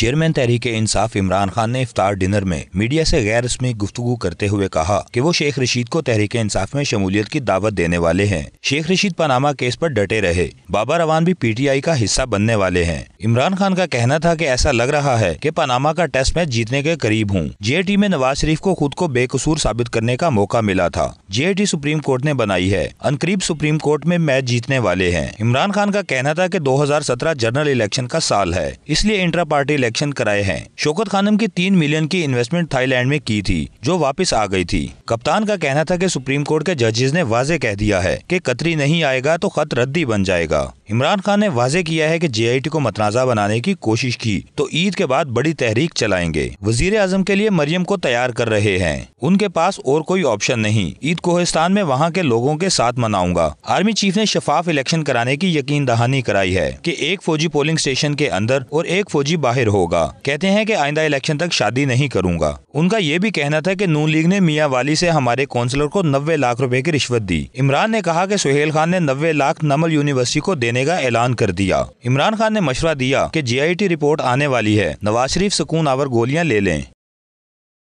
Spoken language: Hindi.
चेयरमैन तहरीक इंसाफ इमरान खान ने इफ्तार डिनर में मीडिया से गैर रस्मी गुफ्तु करते हुए कहा कि वो शेख रशीद को तहरीक इंसाफ में शमूलियत की दावत देने वाले हैं शेख रशीद पनामा केस पर डटे रहे बाबा रवान भी पीटीआई का हिस्सा बनने वाले हैं इमरान खान का कहना था कि ऐसा लग रहा है कि पनामा का टेस्ट मैच जीतने के करीब हूँ जे में नवाज शरीफ को खुद को बेकसूर साबित करने का मौका मिला था जे सुप्रीम कोर्ट ने बनाई है अनकरीब सुप्रीम कोर्ट में मैच जीतने वाले हैं इमरान खान का कहना था कि 2017 जनरल इलेक्शन का साल है इसलिए इंटर पार्टी इलेक्शन कराए हैं शोकत खानम की तीन मिलियन की इन्वेस्टमेंट थाईलैंड में की थी जो वापस आ गई थी कप्तान का कहना था कि सुप्रीम कोर्ट के जजेज ने वाजे कह दिया है कि कतरी नहीं आएगा तो खत रद्दी बन जाएगा इमरान खान ने वाजे किया है कि जेआईटी को मतनाज़ा बनाने की कोशिश की तो ईद के बाद बड़ी तहरीक चलाएंगे वजीर आजम के लिए मरियम को तैयार कर रहे हैं उनके पास और कोई ऑप्शन नहीं ईद कोहिस्तान में वहाँ के लोगों के साथ मनाऊंगा आर्मी चीफ ने शफाफ इलेक्शन कराने की यकीन दहानी कराई है की एक फौजी पोलिंग स्टेशन के अंदर और एक फौजी बाहर होगा कहते हैं की आइंदा इलेक्शन तक शादी नहीं करूँगा उनका ये भी कहना था की नून लीग ने मियाँ वाली ऐसी हमारे काउंसलर को नब्बे लाख रूपए की रिश्वत दी इमरान ने कहा की सुहेल खान ने नब्बे लाख नमल यूनिवर्सिटी को देने करने का ऐलान कर दिया इमरान खान ने मशवरा दिया कि जीआईटी रिपोर्ट आने वाली है नवाज शरीफ सुकून आवर गोलियां ले लें